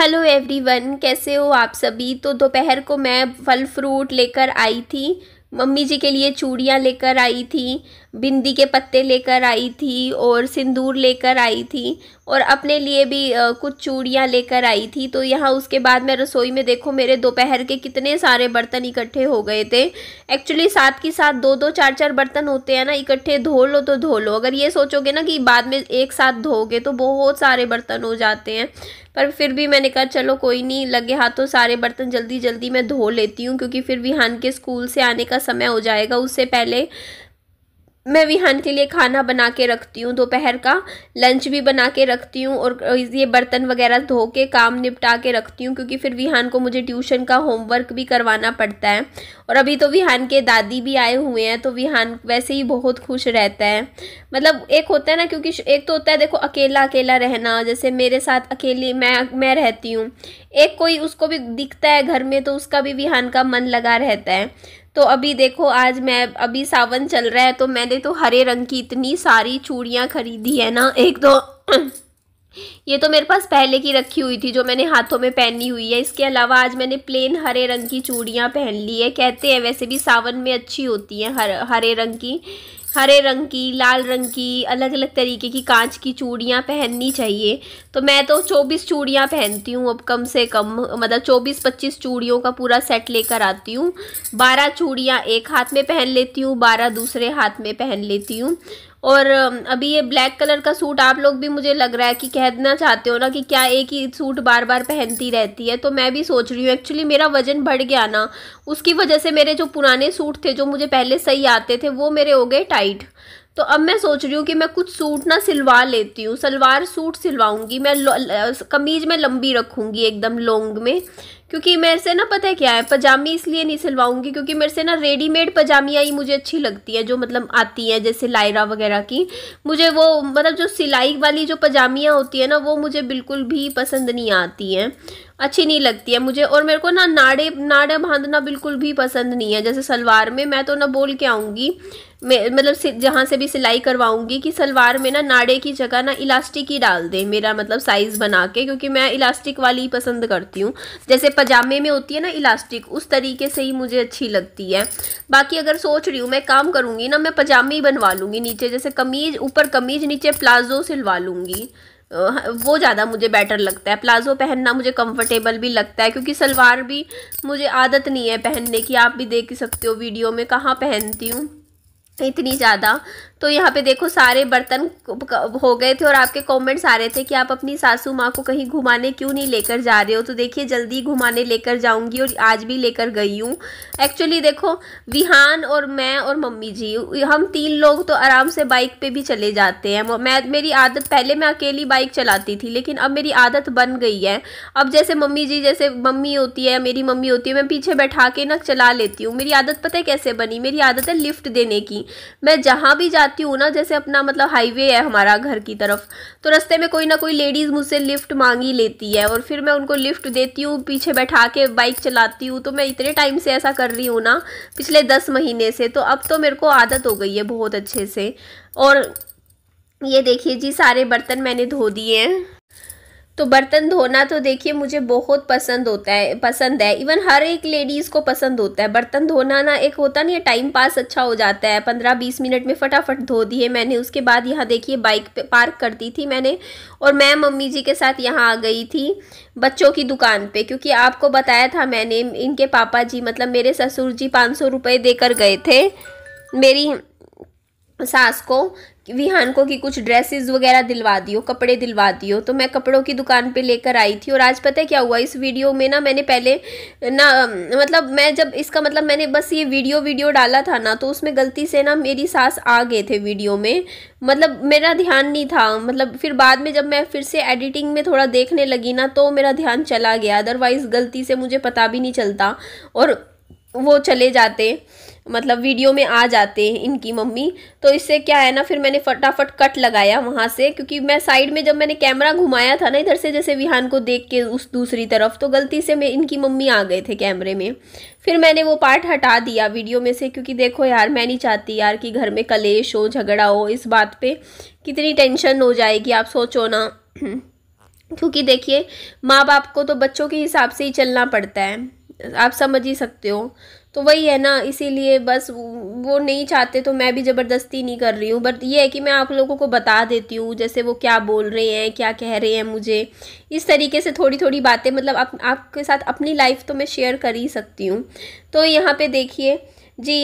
hello everyone कैसे हो आप सभी तो दोपहर को मैं फल फ्रूट लेकर आई थी मम्मी जी के लिए चूड़ियाँ लेकर आई थी बिंदी के पत्ते लेकर आई थी और सिंदूर लेकर आई थी और अपने लिए भी कुछ चूड़ियाँ लेकर आई थी तो यहाँ उसके बाद मैं रसोई में देखो मेरे दोपहर के कितने सारे बर्तन इकट्ठे हो गए थे एक्चुअली साथ के साथ दो दो चार चार बर्तन होते हैं ना इकट्ठे धो लो तो धो लो अगर ये सोचोगे ना कि बाद में एक साथ धोगे तो बहुत सारे बर्तन हो जाते हैं पर फिर भी मैंने कहा चलो कोई नहीं लगे हाथों सारे बर्तन जल्दी जल्दी मैं धो लेती हूँ क्योंकि फिर विहान के स्कूल से आने का समय हो जाएगा उससे पहले मैं विहान के लिए खाना बना के रखती हूँ दोपहर का लंच भी बना के रखती हूँ और ये बर्तन वगैरह धो के काम निपटा के रखती हूँ क्योंकि फिर विहान को मुझे ट्यूशन का होमवर्क भी करवाना पड़ता है और अभी तो विहान के दादी भी आए हुए हैं तो विहान वैसे ही बहुत खुश रहता है मतलब एक होता है ना क्योंकि एक तो होता है देखो अकेला अकेला रहना जैसे मेरे साथ अकेले मैं मैं रहती हूँ एक कोई उसको भी दिखता है घर में तो उसका भी विहान का मन लगा रहता है तो अभी देखो आज मैं अभी सावन चल रहा है तो मैंने तो हरे रंग की इतनी सारी चूड़ियाँ खरीदी है ना एक दो ये तो मेरे पास पहले की रखी हुई थी जो मैंने हाथों में पहनी हुई है इसके अलावा आज मैंने प्लेन हरे रंग की चूड़ियाँ पहन ली है कहते हैं वैसे भी सावन में अच्छी होती हैं हर हरे रंग की हरे रंग की लाल रंग की अलग अलग तरीके की कांच की चूड़ियाँ पहननी चाहिए तो मैं तो चौबीस चूड़ियाँ पहनती हूँ अब कम से कम मतलब चौबीस पच्चीस चूड़ियों का पूरा सेट लेकर आती हूँ बारह चूड़ियाँ एक हाथ में पहन लेती हूँ बारह दूसरे हाथ में पहन लेती हूँ और अभी ये ब्लैक कलर का सूट आप लोग भी मुझे लग रहा है कि कहना चाहते हो ना कि क्या एक ही सूट बार बार पहनती रहती है तो मैं भी सोच रही हूँ एक्चुअली मेरा वजन बढ़ गया ना उसकी वजह से मेरे जो पुराने सूट थे जो मुझे पहले सही आते थे वो मेरे हो गए टाइट तो अब मैं सोच रही हूँ कि मैं कुछ सूट ना सिलवा लेती हूँ सलवार सूट सिलवाऊँगी मैं कमीज में लंबी रखूँगी एकदम लॉन्ग में क्योंकि मेरे से ना पता है क्या है पजामी इसलिए नहीं सिलवाऊंगी क्योंकि मेरे से ना रेडीमेड पजामियाँ ही मुझे अच्छी लगती है जो मतलब आती हैं जैसे लायरा वगैरह की मुझे वो मतलब जो सिलाई वाली जो पजामियाँ होती है ना वो मुझे बिल्कुल भी पसंद नहीं आती हैं अच्छी नहीं लगती है मुझे और मेरे को ना नाड़े नाड़ा बांधना बिल्कुल भी पसंद नहीं है जैसे सलवार में मैं तो ना बोल के आऊँगी मतलब जहाँ से भी सिलाई करवाऊँगी कि सलवार में ना नाड़े की जगह ना इलास्टिक ही डाल दें मेरा मतलब साइज़ बना के क्योंकि मैं इलास्टिक वाली ही पसंद करती हूँ जैसे पजामे में होती है ना इलास्टिक उस तरीके से ही मुझे अच्छी लगती है बाकी अगर सोच रही हूँ मैं काम करूँगी ना मैं पजामे ही बनवा लूँगी नीचे जैसे कमीज ऊपर कमीज नीचे प्लाजो सिलवा लूँगी वो ज़्यादा मुझे बेटर लगता है प्लाजो पहनना मुझे कंफर्टेबल भी लगता है क्योंकि सलवार भी मुझे आदत नहीं है पहनने की आप भी देख सकते हो वीडियो में कहाँ पहनती हूँ इतनी ज़्यादा तो यहाँ पे देखो सारे बर्तन हो गए थे और आपके कमेंट्स आ रहे थे कि आप अपनी सासू माँ को कहीं घुमाने क्यों नहीं लेकर जा रहे हो तो देखिए जल्दी घुमाने लेकर जाऊँगी और आज भी लेकर गई हूँ एक्चुअली देखो विहान और मैं और मम्मी जी हम तीन लोग तो आराम से बाइक पे भी चले जाते हैं मैं मेरी आदत पहले मैं अकेली बाइक चलाती थी लेकिन अब मेरी आदत बन गई है अब जैसे मम्मी जी जैसे मम्मी होती है मेरी मम्मी होती है मैं पीछे बैठा के ना चला लेती हूँ मेरी आदत पता है कैसे बनी मेरी आदत है लिफ्ट देने की मैं जहाँ भी जा जाती हूँ ना जैसे अपना मतलब हाईवे है हमारा घर की तरफ तो रस्ते में कोई ना कोई लेडीज़ मुझसे लिफ्ट मांगी लेती है और फिर मैं उनको लिफ्ट देती हूँ पीछे बैठा के बाइक चलाती हूँ तो मैं इतने टाइम से ऐसा कर रही हूँ ना पिछले दस महीने से तो अब तो मेरे को आदत हो गई है बहुत अच्छे से और ये देखिए जी सारे बर्तन मैंने धो दिए हैं तो बर्तन धोना तो देखिए मुझे बहुत पसंद होता है पसंद है इवन हर एक लेडीज़ को पसंद होता है बर्तन धोना ना एक होता नहीं है टाइम पास अच्छा हो जाता है पंद्रह बीस मिनट में फटाफट धो दिए मैंने उसके बाद यहाँ देखिए बाइक पे पार्क कर दी थी मैंने और मैं मम्मी जी के साथ यहाँ आ गई थी बच्चों की दुकान पर क्योंकि आपको बताया था मैंने इनके पापा जी मतलब मेरे ससुर जी पाँच सौ देकर गए थे मेरी सास को विहान को कि कुछ ड्रेसेस वगैरह दिलवा दियो कपड़े दिलवा दियो तो मैं कपड़ों की दुकान पे लेकर आई थी और आज पता है क्या हुआ इस वीडियो में ना मैंने पहले ना मतलब मैं जब इसका मतलब मैंने बस ये वीडियो वीडियो डाला था ना तो उसमें गलती से ना मेरी सास आ गए थे वीडियो में मतलब मेरा ध्यान नहीं था मतलब फिर बाद में जब मैं फिर से एडिटिंग में थोड़ा देखने लगी ना तो मेरा ध्यान चला गया अदरवाइज़ गलती से मुझे पता भी नहीं चलता और वो चले जाते मतलब वीडियो में आ जाते हैं इनकी मम्मी तो इससे क्या है ना फिर मैंने फटाफट कट लगाया वहाँ से क्योंकि मैं साइड में जब मैंने कैमरा घुमाया था ना इधर से जैसे विहान को देख के उस दूसरी तरफ तो गलती से मैं इनकी मम्मी आ गए थे कैमरे में फिर मैंने वो पार्ट हटा दिया वीडियो में से क्योंकि देखो यार मैं नहीं चाहती यार कि घर में कलेश हो झगड़ा हो इस बात पर कितनी टेंशन हो जाएगी आप सोचो ना क्योंकि देखिए माँ बाप को तो बच्चों के हिसाब से ही चलना पड़ता है आप समझ ही सकते हो तो वही है ना इसीलिए बस वो नहीं चाहते तो मैं भी ज़बरदस्ती नहीं कर रही हूँ बट ये है कि मैं आप लोगों को बता देती हूँ जैसे वो क्या बोल रहे हैं क्या कह रहे हैं मुझे इस तरीके से थोड़ी थोड़ी बातें मतलब आप, आपके साथ अपनी लाइफ तो मैं शेयर कर ही सकती हूँ तो यहाँ पे देखिए जी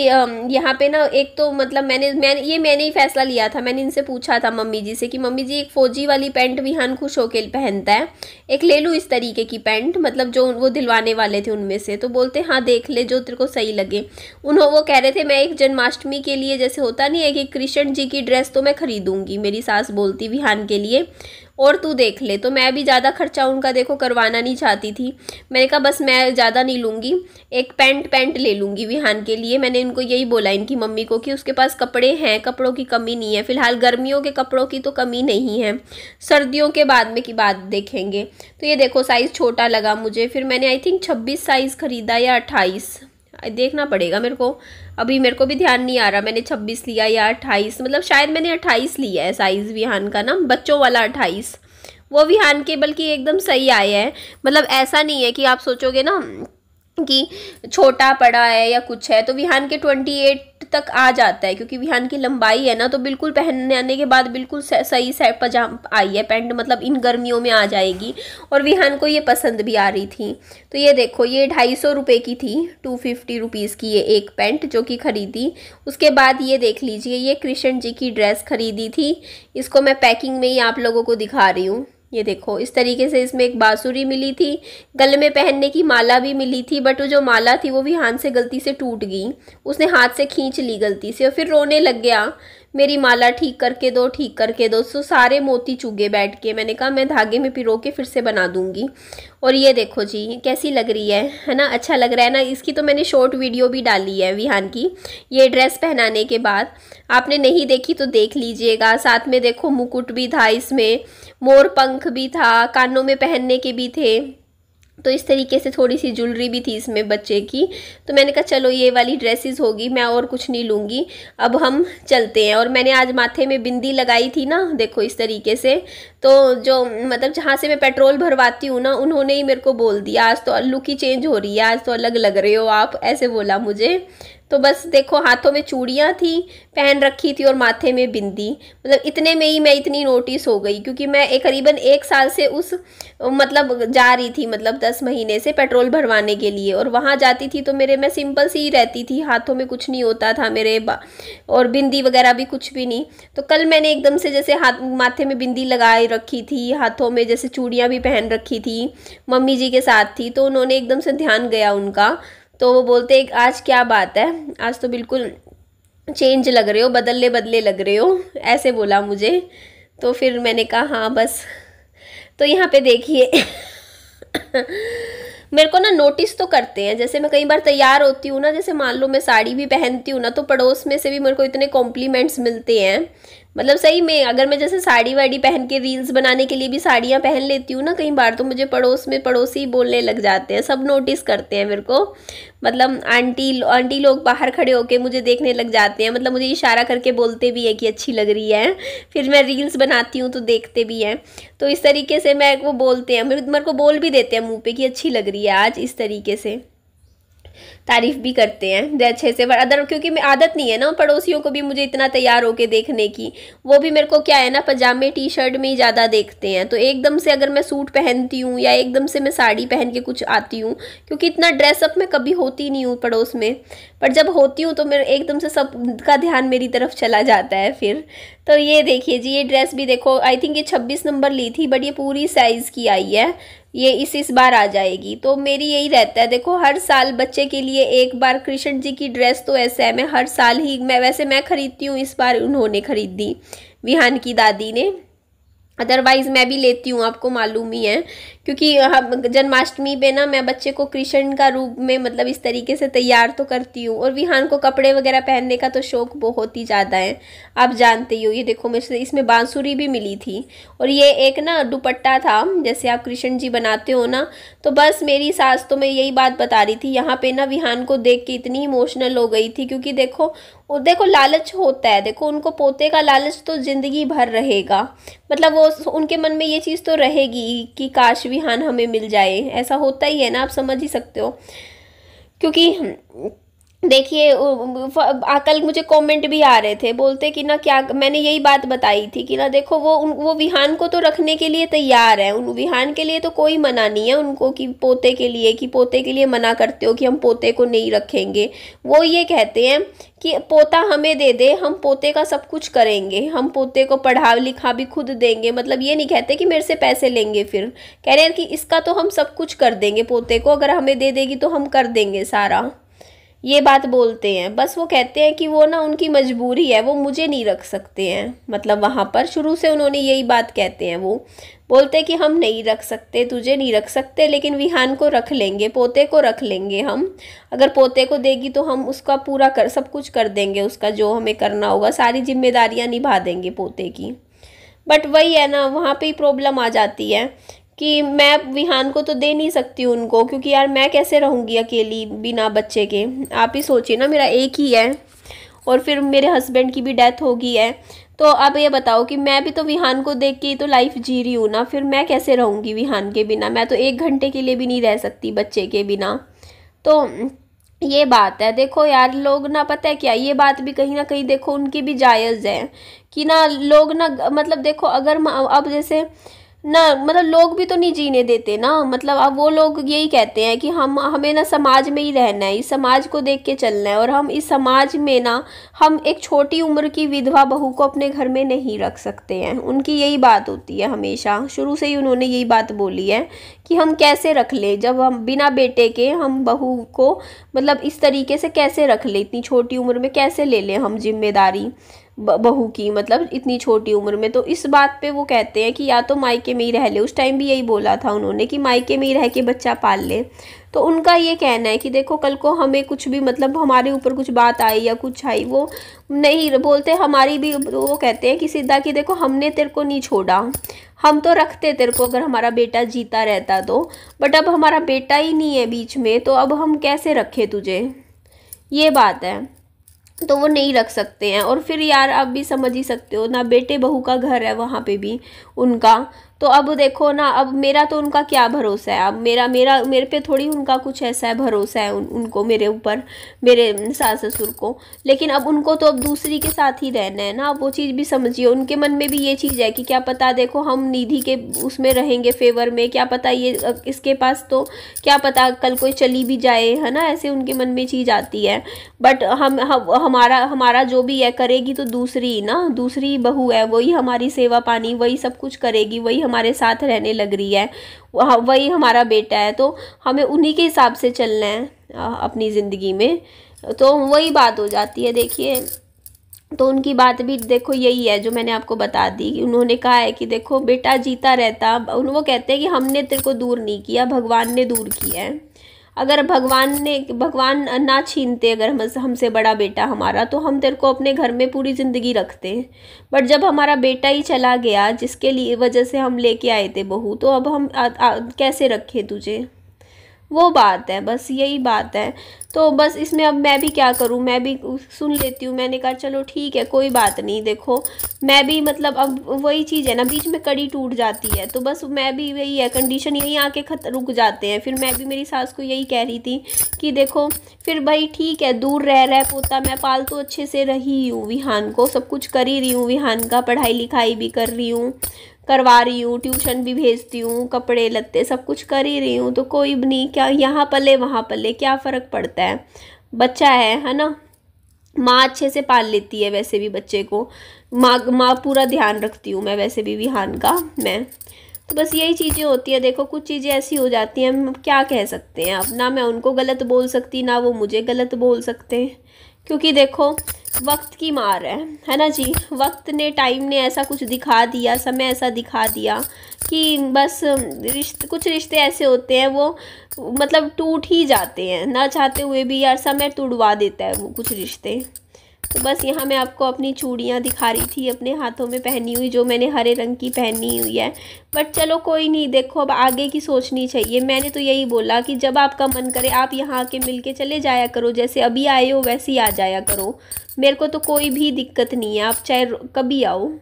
यहाँ पे ना एक तो मतलब मैंने मैं ये मैंने ही फैसला लिया था मैंने इनसे पूछा था मम्मी जी से कि मम्मी जी एक फ़ौजी वाली पैंट विहान खुश होके पहनता है एक ले लूँ इस तरीके की पैंट मतलब जो वो दिलवाने वाले थे उनमें से तो बोलते हाँ देख ले जो तेरे को सही लगे उन्हों वो कह रहे थे मैं एक जन्माष्टमी के लिए जैसे होता नहीं है कि कृष्ण जी की ड्रेस तो मैं ख़रीदूँगी मेरी सास बोलती विहान के लिए और तू देख ले तो मैं भी ज़्यादा खर्चा उनका देखो करवाना नहीं चाहती थी मैंने कहा बस मैं ज़्यादा नहीं लूँगी एक पैंट पैंट ले लूँगी विहान के लिए मैंने इनको यही बोला इनकी मम्मी को कि उसके पास कपड़े हैं कपड़ों की कमी नहीं है फ़िलहाल गर्मियों के कपड़ों की तो कमी नहीं है सर्दियों के बाद में की बात देखेंगे तो ये देखो साइज़ छोटा लगा मुझे फिर मैंने आई थिंक छब्बीस साइज़ ख़रीदा या अट्ठाईस देखना पड़ेगा मेरे को अभी मेरे को भी ध्यान नहीं आ रहा मैंने छब्बीस लिया या अट्ठाईस मतलब शायद मैंने अट्ठाईस लिया है साइज़ विहान का ना बच्चों वाला अट्ठाईस वो विहान के बल्कि एकदम सही आया है मतलब ऐसा नहीं है कि आप सोचोगे ना कि छोटा पड़ा है या कुछ है तो विहान के ट्वेंटी एट तक आ जाता है क्योंकि विहान की लंबाई है ना तो बिल्कुल पहनने आने के बाद बिल्कुल सही सेट पजाम आई है पैंट मतलब इन गर्मियों में आ जाएगी और विहान को ये पसंद भी आ रही थी तो ये देखो ये ढाई सौ रुपये की थी टू फिफ्टी रुपीज़ की ये एक पैंट जो कि ख़रीदी उसके बाद ये देख लीजिए ये कृष्ण जी की ड्रेस ख़रीदी थी इसको मैं पैकिंग में ही आप लोगों को दिखा रही हूँ ये देखो इस तरीके से इसमें एक बांसुरी मिली थी गले में पहनने की माला भी मिली थी बट वो जो माला थी वो भी हाथ से गलती से टूट गई उसने हाथ से खींच ली गलती से और फिर रोने लग गया मेरी माला ठीक करके दो ठीक करके दो सो सारे मोती चुगे बैठ के मैंने कहा मैं धागे में पिरो के फिर से बना दूँगी और ये देखो जी कैसी लग रही है है ना अच्छा लग रहा है ना इसकी तो मैंने शॉर्ट वीडियो भी डाली है विहान की ये ड्रेस पहनाने के बाद आपने नहीं देखी तो देख लीजिएगा साथ में देखो मुकुट भी था इसमें मोर पंख भी था कानों में पहनने के भी थे तो इस तरीके से थोड़ी सी ज्वेलरी भी थी इसमें बच्चे की तो मैंने कहा चलो ये वाली ड्रेसेस होगी मैं और कुछ नहीं लूँगी अब हम चलते हैं और मैंने आज माथे में बिंदी लगाई थी ना देखो इस तरीके से तो जो मतलब जहाँ से मैं पेट्रोल भरवाती हूँ ना उन्होंने ही मेरे को बोल दिया आज तो लुक ही चेंज हो रही है आज तो अलग लग रहे हो आप ऐसे बोला मुझे तो बस देखो हाथों में चूड़ियाँ थी पहन रखी थी और माथे में बिंदी मतलब इतने में ही मैं इतनी नोटिस हो गई क्योंकि मैं एक करीबन एक साल से उस मतलब जा रही थी मतलब दस महीने से पेट्रोल भरवाने के लिए और वहाँ जाती थी तो मेरे मैं सिंपल सी ही रहती थी हाथों में कुछ नहीं होता था मेरे और बिंदी वगैरह भी कुछ भी नहीं तो कल मैंने एकदम से जैसे हाथ माथे में बिंदी लगा रखी थी हाथों में जैसे चूड़ियाँ भी पहन रखी थी मम्मी जी के साथ थी तो उन्होंने एकदम से ध्यान गया उनका तो वो बोलते हैं आज क्या बात है आज तो बिल्कुल चेंज लग रहे हो बदलने बदले लग रहे हो ऐसे बोला मुझे तो फिर मैंने कहा हाँ बस तो यहाँ पे देखिए मेरे को ना नोटिस तो करते हैं जैसे मैं कई बार तैयार होती हूँ ना जैसे मान लो मैं साड़ी भी पहनती हूँ ना तो पड़ोस में से भी मेरे को इतने कॉम्प्लीमेंट्स मिलते हैं मतलब सही में अगर मैं जैसे साड़ी वाड़ी पहन के रील्स बनाने के लिए भी साड़ियाँ पहन लेती हूँ ना कई बार तो मुझे पड़ोस में पड़ोसी बोलने लग जाते हैं सब नोटिस करते हैं मेरे को मतलब आंटी आंटी लोग बाहर खड़े होके मुझे देखने लग जाते हैं मतलब मुझे इशारा करके बोलते भी हैं कि अच्छी लग रही है फिर मैं रील्स बनाती हूँ तो देखते भी हैं तो इस तरीके से मैं वो बोलते हैं मेरे को बोल भी देते हैं मुँह पर कि अच्छी लग रही है आज इस तरीके से तारीफ़ भी करते हैं जो अच्छे से पर अदर क्योंकि मैं आदत नहीं है ना पड़ोसियों को भी मुझे इतना तैयार होके देखने की वो भी मेरे को क्या है ना पजामे टी शर्ट में ही ज़्यादा देखते हैं तो एकदम से अगर मैं सूट पहनती हूँ या एकदम से मैं साड़ी पहन के कुछ आती हूँ क्योंकि इतना ड्रेसअप मैं कभी होती नहीं हूँ पड़ोस में पर जब होती हूँ तो मेरे एकदम से सब का ध्यान मेरी तरफ चला जाता है फिर तो ये देखिए जी ये ड्रेस भी देखो आई थिंक ये छब्बीस नंबर ली थी बट ये पूरी साइज़ की आई है ये इस इस बार आ जाएगी तो मेरी यही रहता है देखो हर साल बच्चे के लिए एक बार कृष्ण जी की ड्रेस तो ऐसे है मैं हर साल ही मैं वैसे मैं खरीदती हूँ इस बार उन्होंने खरीद दी विहान की दादी ने अदरवाइज़ मैं भी लेती हूँ आपको मालूम ही है क्योंकि हम जन्माष्टमी पे ना मैं बच्चे को कृष्ण का रूप में मतलब इस तरीके से तैयार तो करती हूँ और विहान को कपड़े वगैरह पहनने का तो शौक बहुत ही ज़्यादा है आप जानते ही हो ये देखो मुझे इसमें बांसुरी भी मिली थी और ये एक ना दुपट्टा था जैसे आप कृष्ण जी बनाते हो ना तो बस मेरी सास तो मैं यही बात बता रही थी यहाँ पर ना विहान को देख के इतनी इमोशनल हो गई थी क्योंकि देखो और देखो लालच होता है देखो उनको पोते का लालच तो ज़िंदगी भर रहेगा मतलब वो उनके मन में ये चीज़ तो रहेगी कि काश विहान हमें मिल जाए ऐसा होता ही है ना आप समझ ही सकते हो क्योंकि देखिए कल मुझे कमेंट भी आ रहे थे बोलते कि ना क्या मैंने यही बात बताई थी कि ना देखो वो उन वो विहान को तो रखने के लिए तैयार है उन विहान के लिए तो कोई मना नहीं है उनको कि पोते के लिए कि पोते के लिए मना करते हो कि हम पोते को नहीं रखेंगे वो ये कहते हैं कि पोता हमें दे दे हम पोते का सब कुछ करेंगे हम पोते को पढ़ा लिखा भी खुद देंगे मतलब ये नहीं कहते कि मेरे से पैसे लेंगे फिर कह रहे हैं कि इसका तो हम सब कुछ कर देंगे पोते को अगर हमें दे देगी तो हम कर देंगे सारा ये बात बोलते हैं बस वो कहते हैं कि वो ना उनकी मजबूरी है वो मुझे नहीं रख सकते हैं मतलब वहाँ पर शुरू से उन्होंने यही बात कहते हैं वो बोलते हैं कि हम नहीं रख सकते तुझे नहीं रख सकते लेकिन विहान को रख लेंगे पोते को रख लेंगे हम अगर पोते को देगी तो हम उसका पूरा कर सब कुछ कर देंगे उसका जो हमें करना होगा सारी जिम्मेदारियाँ निभा देंगे पोते की बट वही है ना वहाँ पर ही प्रॉब्लम आ जाती है कि मैं विहान को तो दे नहीं सकती उनको क्योंकि यार मैं कैसे रहूँगी अकेली बिना बच्चे के आप ही सोचिए ना मेरा एक ही है और फिर मेरे हस्बैंड की भी डेथ होगी है तो अब ये बताओ कि मैं भी तो विहान को देख के ही तो लाइफ जी रही हूँ ना फिर मैं कैसे रहूँगी विहान के बिना मैं तो एक घंटे के लिए भी नहीं रह सकती बच्चे के बिना तो ये बात है देखो यार लोग ना पता है क्या ये बात भी कहीं ना कहीं देखो उनकी भी जायज़ है कि ना लोग ना मतलब देखो अगर अब जैसे ना मतलब लोग भी तो नहीं जीने देते ना मतलब अब वो लोग यही कहते हैं कि हम हमें ना समाज में ही रहना है इस समाज को देख के चलना है और हम इस समाज में ना हम एक छोटी उम्र की विधवा बहू को अपने घर में नहीं रख सकते हैं उनकी यही बात होती है हमेशा शुरू से ही उन्होंने यही बात बोली है कि हम कैसे रख लें जब हम बिना बेटे के हम बहू को मतलब इस तरीके से कैसे रख लें इतनी छोटी उम्र में कैसे ले लें हम जिम्मेदारी बहू की मतलब इतनी छोटी उम्र में तो इस बात पे वो कहते हैं कि या तो मायके में ही रह ले उस टाइम भी यही बोला था उन्होंने कि मायके में ही रह के बच्चा पाल ले तो उनका ये कहना है कि देखो कल को हमें कुछ भी मतलब हमारे ऊपर कुछ बात आई या कुछ आई वो नहीं बोलते हमारी भी तो वो कहते हैं कि सीधा कि देखो हमने तेरे को नहीं छोड़ा हम तो रखते तेरे को अगर हमारा बेटा जीता रहता तो बट अब हमारा बेटा ही नहीं है बीच में तो अब हम कैसे रखें तुझे ये बात है तो वो नहीं रख सकते हैं और फिर यार आप भी समझ ही सकते हो ना बेटे बहू का घर है वहाँ पे भी उनका तो अब देखो ना अब मेरा तो उनका क्या भरोसा है अब मेरा मेरा मेरे पे थोड़ी उनका कुछ ऐसा है भरोसा है उन, उनको मेरे ऊपर मेरे सास ससुर को लेकिन अब उनको तो अब दूसरी के साथ ही रहना है ना अब वो चीज़ भी समझिए उनके मन में भी ये चीज़ है कि क्या पता देखो हम निधि के उसमें रहेंगे फेवर में क्या पता ये इसके पास तो क्या पता कल कोई चली भी जाए है ना ऐसे उनके मन में चीज़ आती है बट हम, हम हमारा हमारा जो भी है करेगी तो दूसरी ना दूसरी बहू है वही हमारी सेवा पानी वही सब कुछ करेगी वही हम हमारे साथ रहने लग रही है वही हमारा बेटा है तो हमें उन्हीं के हिसाब से चलना है अपनी ज़िंदगी में तो वही बात हो जाती है देखिए तो उनकी बात भी देखो यही है जो मैंने आपको बता दी कि उन्होंने कहा है कि देखो बेटा जीता रहता उन वो कहते हैं कि हमने तेरे को दूर नहीं किया भगवान ने दूर किया है अगर भगवान ने भगवान ना छीनते अगर हम हमसे बड़ा बेटा हमारा तो हम तेरे को अपने घर में पूरी ज़िंदगी रखते हैं बट जब हमारा बेटा ही चला गया जिसके लिए वजह से हम लेके आए थे बहू तो अब हम आ, आ, कैसे रखें तुझे वो बात है बस यही बात है तो बस इसमें अब मैं भी क्या करूँ मैं भी सुन लेती हूँ मैंने कहा चलो ठीक है कोई बात नहीं देखो मैं भी मतलब अब वही चीज़ है ना बीच में कड़ी टूट जाती है तो बस मैं भी वही है कंडीशन यहीं आके खत रुक जाते हैं फिर मैं भी मेरी सास को यही कह रही थी कि देखो फिर भाई ठीक है दूर रह रहा है पोता मैं पाल तो अच्छे से रही हूँ विहान को सब कुछ कर ही रही हूँ विहान का पढ़ाई लिखाई भी कर रही हूँ करवा रही हूँ ट्यूशन भी भेजती हूँ कपड़े लत्ते सब कुछ कर ही रही हूँ तो कोई भी नहीं क्या यहाँ पले वहाँ पले क्या फ़र्क पड़ता है बच्चा है है ना माँ अच्छे से पाल लेती है वैसे भी बच्चे को माँ माँ पूरा ध्यान रखती हूँ मैं वैसे भी विहान का मैं तो बस यही चीज़ें होती हैं देखो कुछ चीज़ें ऐसी हो जाती हैं हम क्या कह सकते हैं अब ना मैं उनको गलत बोल सकती ना वो मुझे गलत बोल सकते हैं क्योंकि देखो वक्त की मार है है ना जी वक्त ने टाइम ने ऐसा कुछ दिखा दिया समय ऐसा दिखा दिया कि बस रिश्ते कुछ रिश्ते ऐसे होते हैं वो मतलब टूट ही जाते हैं ना चाहते हुए भी यार समय तुड़वा देता है वो कुछ रिश्ते तो बस यहाँ मैं आपको अपनी चूड़ियाँ दिखा रही थी अपने हाथों में पहनी हुई जो मैंने हरे रंग की पहनी हुई है बट चलो कोई नहीं देखो अब आगे की सोचनी चाहिए मैंने तो यही बोला कि जब आपका मन करे आप यहाँ आके मिल के चले जाया करो जैसे अभी आए हो वैसे ही आ जाया करो मेरे को तो कोई भी दिक्कत नहीं है आप चाहे कभी आओ